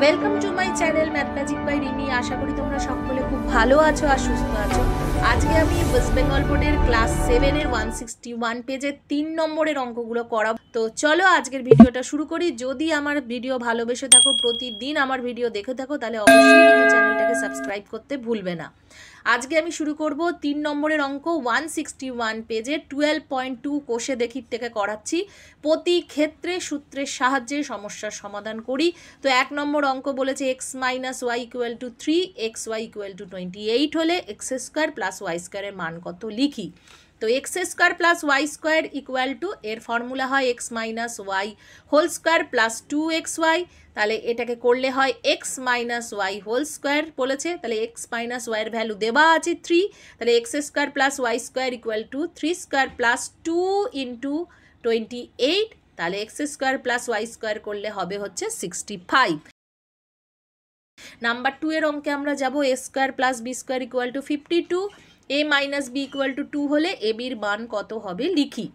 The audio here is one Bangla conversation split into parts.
welcome to my channel math magic by Rimi আশা করি তোমরা সকলে খুব ভালো আছো আর সুস্থ আছো আজকে আমি ওয়েস্ট বেঙ্গল বোর্ডের ক্লাস সেভেনের ওয়ান সিক্সটি ওয়ান পেজের তিন নম্বরের অঙ্কগুলো করা তো চলো আজকের ভিডিওটা শুরু করি যদি আমার ভিডিও ভালোবেসে থাকো প্রতিদিন আমার ভিডিও দেখে থাকো তাহলে অবশ্যই চ্যানেলটাকে সাবস্ক্রাইব করতে ভুলবে না আজকে আমি শুরু করব তিন নম্বরের অঙ্ক ওয়ান সিক্সটি ওয়ান পেজে টুয়েলভ পয়েন্ট টু কোষে দেখি থেকে করাচ্ছি প্রতি ক্ষেত্রে সূত্রের সাহায্যে সমস্যার সমাধান করি তো এক নম্বর অঙ্ক বলেছে x minus y equal to three x y equal to twenty eight হলে এক্স স্কোয়ার প্লাস ওয়াই স্কোয়ারের মান কত লিখি তো x square plus y square equal to এর ফর্মুলা হয় x minus y whole square plus two x y তাহলে এটাকে করলে হয় x minus y whole square বলেছে তাহলে এক্স মাইনাস ওয়াইয়ের ভ্যালু দেওয়া আছে থ্রি তাহলে x square plus y square equal to three square plus two into twenty eight তাহলে x square plus y square করলে হবে হচ্ছে সিক্সটি ফাইভ নাম্বার টু এর অঙ্কে আমরা যাবো a square plus b square equal to fifty two a minus b equal to two হলে এ বির মান কত হবে লিখি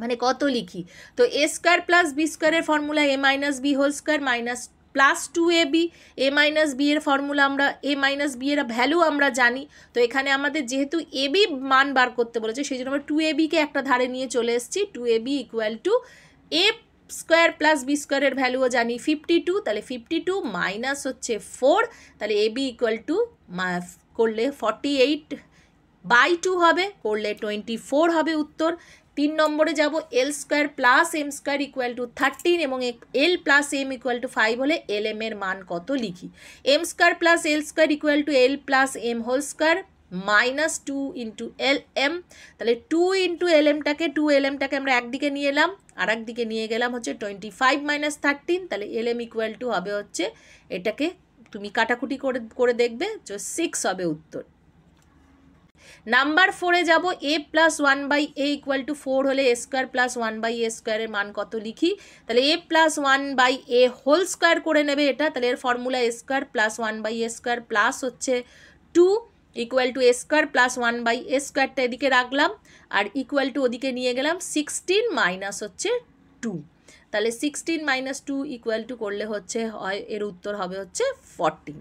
মানে কত লিখি তো এ স্কোয়ার প্লাস বি স্কোয়ারের formula a minus b whole square minus plus two a b a minus b এর ফর্মুলা আমরা এ মাইনাস বি এর ভ্যালু আমরা জানি তো এখানে আমাদের যেহেতু এ বি মান বার করতে বলেছে সেই জন্য আমরা টু এ বিকে একটা ধারে নিয়ে চলে এসেছি two a b equal to a square plus b স্কোয়ারের ভ্যালুও জানি ফিফটি টু তাহলে ফিফটি টু মাইনাস হচ্ছে ফোর তাহলে এ বি ইকুয়াল টু করলে ফর্টি এইট বাই টু হবে করলে টোয়েন্টি ফোর হবে উত্তর তিন নম্বরে যাব l square plus m square equal to thirteen এবং l plus m equal to five হলে এল এম এর মান কত লিখি m square plus l square equal to l plus m whole square minus two into l m তাহলে টু ইন্টু এল এমটাকে টু এল এমটাকে আমরা একদিকে নিয়ে এলাম আর একদিকে নিয়ে গেলাম হচ্ছে টোয়েন্টি ফাইভ মাইনাস থার্টিন তাহলে এল এম ইকুয়াল টু হবে হচ্ছে এটাকে তুমি কাটাকুটি করে করে দেখবে যে সিক্স হবে উত্তর নাম্বার ফোরে যাব a plus one by a equal to four হলে a square plus one by a স্কোয়ারের মান কত লিখি তাহলে a plus one by a whole square করে নেবে এটা তাহলে এর formula a square plus one by a square plus হচ্ছে two equal to a square plus one by a স্কোয়ারটা এদিকে রাখলাম আর ইকুয়াল টু ওদিকে নিয়ে গেলাম সিক্সটিন মাইনাস হচ্ছে টু তাহলে sixteen minus two equal to করলে হচ্ছে হয় এর উত্তর হবে হচ্ছে ফর্টিন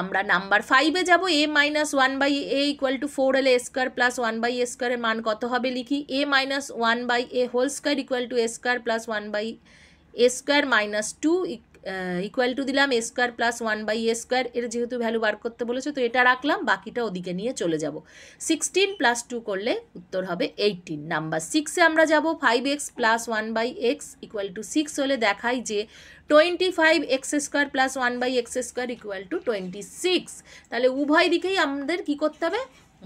আমরা নাম্বার 5 এ যাব a - 1 / a = 4 হলে a² + 1 / a² এর মান কত হবে লিখি a - 1 / a)² = a² + 1 / a² - 2 equal to দিলাম a square plus one by a square এর যেহেতু ভ্যালু বার করতে বলেছে তো এটা রাখলাম বাকিটা ওদিকে নিয়ে চলে যাব সিক্সটিন প্লাস টু করলে উত্তর হবে এইটিন নাম্বার সিক্সে আমরা যাব five x plus one by x equal to six হলে দেখাই যে twenty five x square plus one by x square equal to twenty six তাহলে উভয় দিকেই আমাদের কী করতে হবে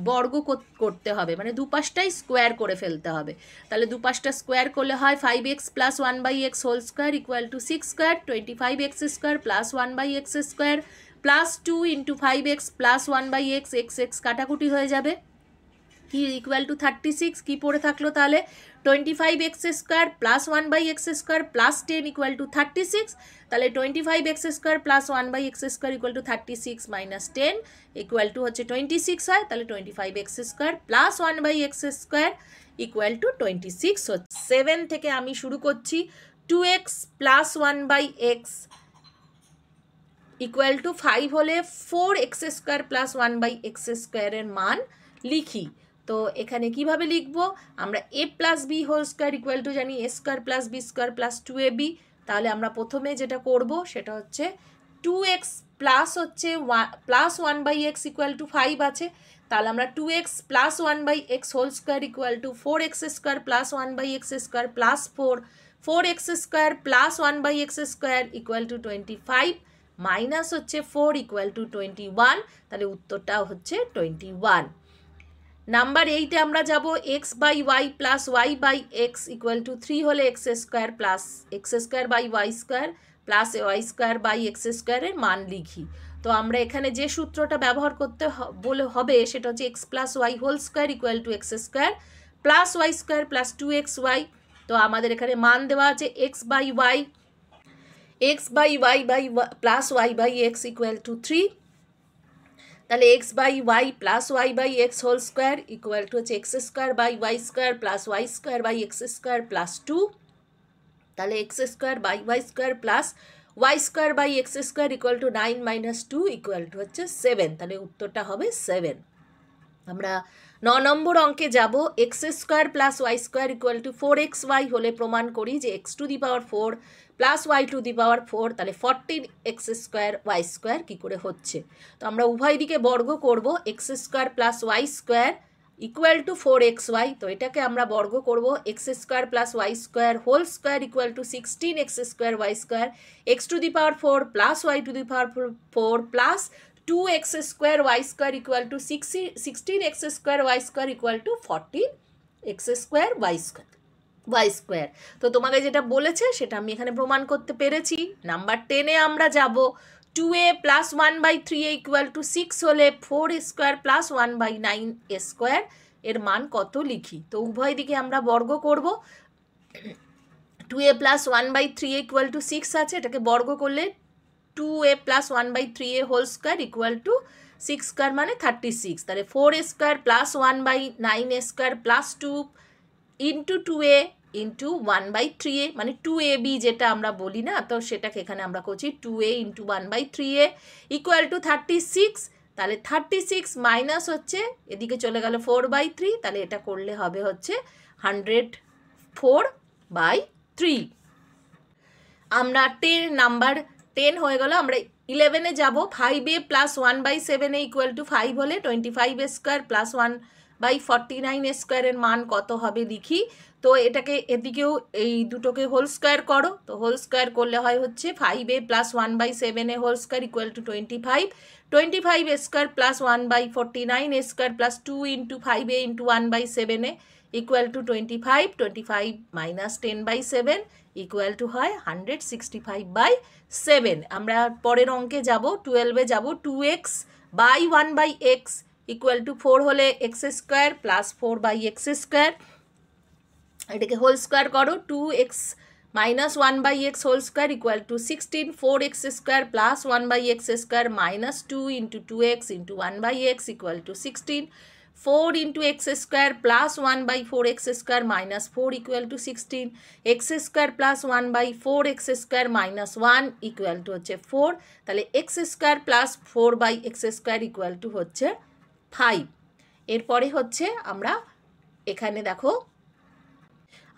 বর্গ করতে হবে মানে দুপাশটাই স্কোয়ার করে ফেলতে হবে তাহলে দুপাশটা স্কোয়ার করলে হয় five x plus one by x whole square equal to six square twenty five x square plus one by x square plus two into five x plus one by x x x কাটাকুটি হয়ে যাবে কি ইকুয়াল টু থার্টি সিক্স কী পড়ে থাকলো তাহলে twenty five x square plus one by x square plus ten equal to thirty six তাহলে twenty five x square plus one by x square equal to thirty six minus ten equal to হচ্ছে টোয়েন্টি সিক্স হয় তাহলে twenty five x square plus one by x square equal to twenty six হচ্ছে সেভেন থেকে আমি শুরু করছি two x plus one by x equal to five হলে four x square plus one by x স্কোয়ারের মান লিখি তো এখানে কিভাবে লিখব আমরা a plus b whole square equal to জানি a square plus b square plus two a b তাহলে আমরা প্রথমে যেটা করব সেটা হচ্ছে টু এক্স প্লাস হচ্ছে ওয়া plus one by x equal to five আছে তাহলে আমরা two x plus one by x whole square equal to four x square plus one by x square plus four four x square plus one by x square equal to twenty five minus হচ্ছে four equal to twenty one তাহলে উত্তরটা হচ্ছে টোয়েন্টি ওয়ান নাম্বার এইটে আমরা যাব x by y plus y by x equal to three হলে x square plus x square by y square plus y square by x স্কোয়ারের মান লিখি তো আমরা এখানে যে সূত্রটা ব্যবহার করতে বলে হবে সেটা হচ্ছে x plus y whole square equal to x square plus y square plus two x y তো আমাদের এখানে মান দেওয়া আছে x by y x by y by plus y by x equal to three তাহলে x/y + y/x whole square equal to হচ্ছে x^2/y^2 + y^2/x^2 + 2 তাহলে x^2/y^2 + y^2/x^2 = 9 - 2 = হচ্ছে 7 তাহলে উত্তরটা হবে 7 আমরা 9 নম্বর অঙ্কে যাব x^2 + y^2 = 4xy হলে প্রমাণ করি যে x^2 + y^2 plus y to the power four তাহলে fourteen x square y square কী করে হচ্ছে তো আমরা উভয় দিকে বর্গ করব x square plus y square equal to four x y তো এটাকে আমরা বর্গ করব x square plus y square whole square equal to sixteen x square y square x to the power four plus y to the power four plus two x square y square equal to সিক্সি sixteen x square y square equal to fourteen x square y square y square তো তোমাকে যেটা বলেছে সেটা আমি এখানে প্রমাণ করতে পেরেছি নাম্বার টেনে আমরা যাব two a plus one by three a equal to six হলে four square plus one by nine square এর মান কত লিখি তো উভয় দিকে আমরা বর্গ করব two a plus one by three a equal to six আছে এটাকে বর্গ করলে two a plus one by three a whole square equal to six square মানে থার্টি সিক্স তাহলে four square plus one by nine square plus two into two a into one by three a মানে টু এ বি যেটা আমরা বলি না তো সেটাকে এখানে আমরা করছি two a into one by three a equal to thirty six তাহলে থার্টি সিক্স মাইনাস হচ্ছে এদিকে চলে গেল ফোর বাই থ্রি তাহলে এটা করলে হবে হচ্ছে হান্ড্রেড ফোর বাই থ্রি আমরা টেন নাম্বার টেন হয়ে গেল আমরা ইলেভেনে যাব five a plus one by seven a equal to five হলে twenty five square plus one by forty nine স্কোয়ারের মান কত হবে লিখি তো এটাকে এদিকেও এই দুটোকে হোল স্কোয়ার করো তো হোল স্কোয়ার করলে হয় হচ্ছে five a plus one by seven a whole square equal to twenty five twenty five square plus one by forty nine square plus two into five a into one by seven a equal to twenty five twenty five minus ten by seven equal to হয় hundred sixty five by seven আমরা পরের অঙ্কে যাব টুয়েলভে যাবো two x by one by x equal to four হলে x square plus four by x square এটাকে হোল স্কোয়ার করো two x minus one by x whole square equal to sixteen four x square plus one by x square minus two into two x into one by x equal to sixteen four into x square plus one by four x square minus four equal to sixteen x square plus one by four x square minus one equal to হচ্ছে ফোর তাহলে x square plus four by x square equal to হচ্ছে ফাইভ এরপরে হচ্ছে আমরা এখানে দেখো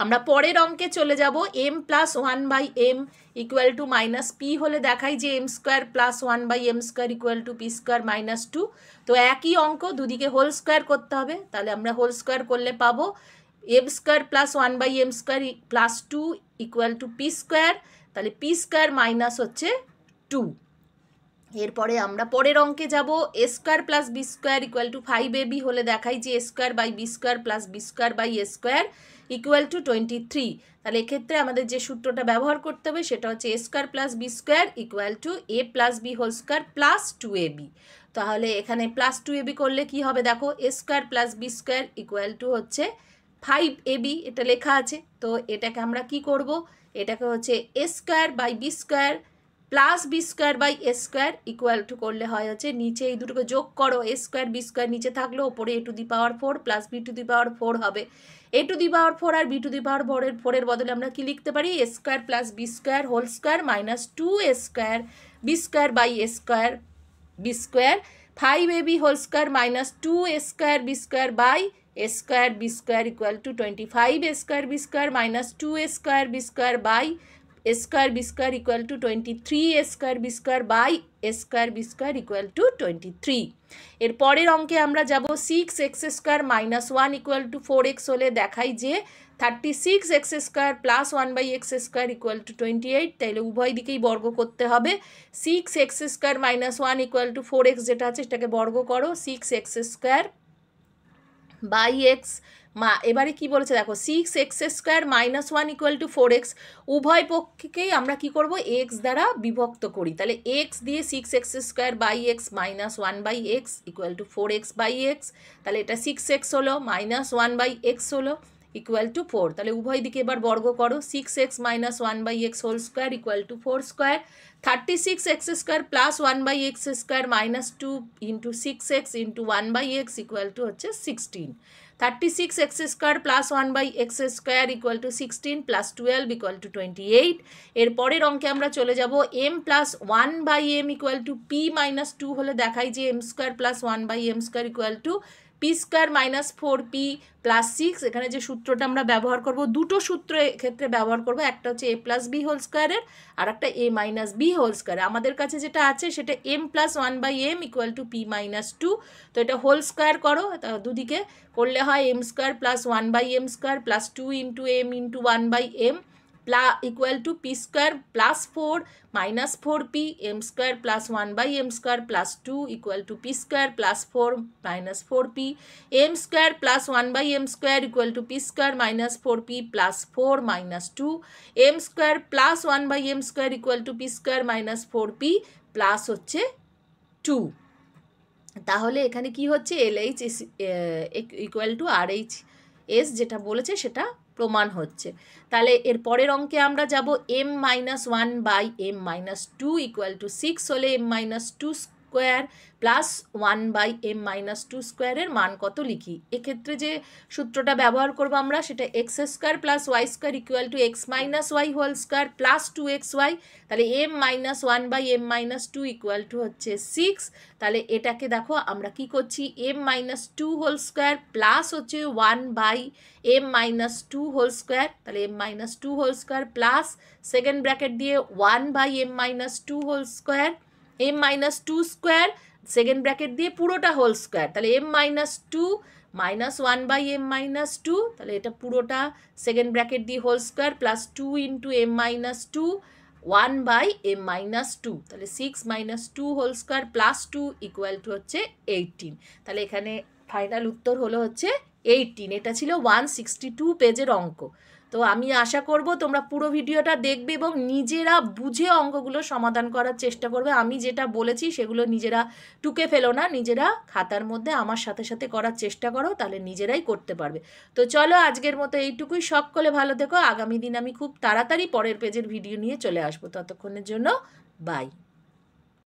আমরা পরের অঙ্কে চলে যাব m plus one by m equal to minus p হলে দেখাই যে m square plus one by m square equal to p square minus two তো একই অঙ্ক দুদিকে হোল স্কোয়ার করতে হবে তাহলে আমরা হোল স্কোয়ার করলে পাবো m square plus one by m square plus two equal to p square তাহলে পি স্কোয়ার মাইনাস হচ্ছে টু এরপরে আমরা পরের অঙ্কে যাব a square plus b square equal to five a b হলে দেখাই যে a square by b square plus b square by a square equal to twenty three তাহলে এক্ষেত্রে আমাদের যে সূত্রটা ব্যবহার করতে হবে সেটা হচ্ছে a square plus b square equal to a plus b whole square plus two a b তাহলে এখানে প্লাস টু এ বি করলে কি হবে দেখো a square plus b square equal to হচ্ছে ফাইভ এ বি এটা লেখা আছে তো এটাকে আমরা কি করব এটাকে হচ্ছে a square by b square plus b square by a square equal to করলে হয় হচ্ছে নিচে এই দুটোকে যোগ করো এ স্কোয়ার বি স্কোয়ার নিচে থাকলে ওপরে a to the power four plus b to the power four হবে a to the power four আর বি টু দি পাওয়ার ফোরের ফোরের বদলে আমরা কি লিখতে পারি a square plus b square whole square minus two a square b square by a square b square five a b whole square minus two a square b square by a square b square equal to twenty five a square b square minus two a square b square by a square b square equal to twenty three a square b square by a square b square equal to twenty three এর পরের অঙ্কে আমরা যাব six x square minus one equal to four x হলে দেখাই যে thirty six x square plus one by x square equal to twenty eight তাইলে উভয় দিকেই বর্গ করতে হবে six x square minus one equal to four x যেটা আছে সেটাকে বর্গ করো six x square by x মা এবারে কি বলেছে দেখো six x square minus one equal to four x উভয় পক্ষকেই আমরা কি করব এক্স দ্বারা বিভক্ত করি তাহলে এক্স দিয়ে six x square by x minus one by x equal to four x by x তাহলে এটা সিক্স এক্স হলো মাইনাস ওয়ান বাই এক্স হলো ইকুয়াল টু ফোর তাহলে উভয় দিকে এবার বর্গ করো six x minus one by x whole square equal to four square thirty six x square plus one by x square minus two into six x into one by x equal to হচ্ছে sixteen thirty six x square plus one by x square equal to sixteen plus twelve equal to twenty eight এর পরের অঙ্কে আমরা চলে যাব m plus one by m equal to p minus two হলে দেখাই যে m square plus one by m square equal to p square minus four p plus six এখানে যে সূত্রটা আমরা ব্যবহার করব দুটো সূত্র ক্ষেত্রে ব্যবহার করব একটা হচ্ছে এ প্লাস বি হোল স্কোয়ারের আর একটা a minus b whole square আমাদের কাছে যেটা আছে সেটা m plus one by m equal to p minus two তো এটা হোল স্কোয়ার করো দুদিকে করলে হয় m square plus one by m square plus two into m into one by m plus equal to p square plus four minus four p m square plus one by m square plus two equal to p square plus four minus four p m square plus one by m square equal to p square minus four p plus four minus two m square plus one by m square equal to p square minus four p plus হচ্ছে টু তাহলে এখানে কি হচ্ছে L H S equal to R H S যেটা বলেছে সেটা প্রমাণ হচ্ছে তাহলে এর পরের অঙ্কে আমরা যাব m minus one by m minus two equal to six হলে m minus two square plus one by m minus two স্কোয়ারের মান কত লিখি এক্ষেত্রে যে সূত্রটা ব্যবহার করবো আমরা সেটা x square plus y square equal to x minus y whole square plus two x y তাহলে m minus one by m minus two equal to হচ্ছে সিক্স তাহলে এটাকে দেখো আমরা কি করছি m minus two whole square plus হচ্ছে one by m minus two whole square তাহলে m minus two whole square plus second bracket দিয়ে one by m minus two whole square M minus two square second bracket দিয়ে পুরোটা হোল স্কোয়ার তাহলে m minus two minus one by m minus two তাহলে এটা পুরোটা সেকেন্ড ব্র্যাকেট দিয়ে whole square plus two into m minus two one by m minus two তাহলে six minus two whole square plus two equal to হচ্ছে এইটিন তাহলে এখানে ফাইনাল উত্তর হলো হচ্ছে এইটিন এটা ছিল ওয়ান সিক্সটি টু পেজের অঙ্ক তো আমি আশা করব তোমরা পুরো ভিডিওটা দেখবে এবং নিজেরা বুঝে অঙ্কগুলো সমাধান করার চেষ্টা করবে আমি যেটা বলেছি সেগুলো নিজেরা টুকে ফেলো না নিজেরা খাতার মধ্যে আমার সাথে সাথে করার চেষ্টা করো তাহলে নিজেরাই করতে পারবে তো চলো আজকের মতো এইটুকুই করলে ভালো থেকো আগামী দিন আমি খুব তাড়াতাড়ি পরের পেজের ভিডিও নিয়ে চলে আসবো ততক্ষণের জন্য বাই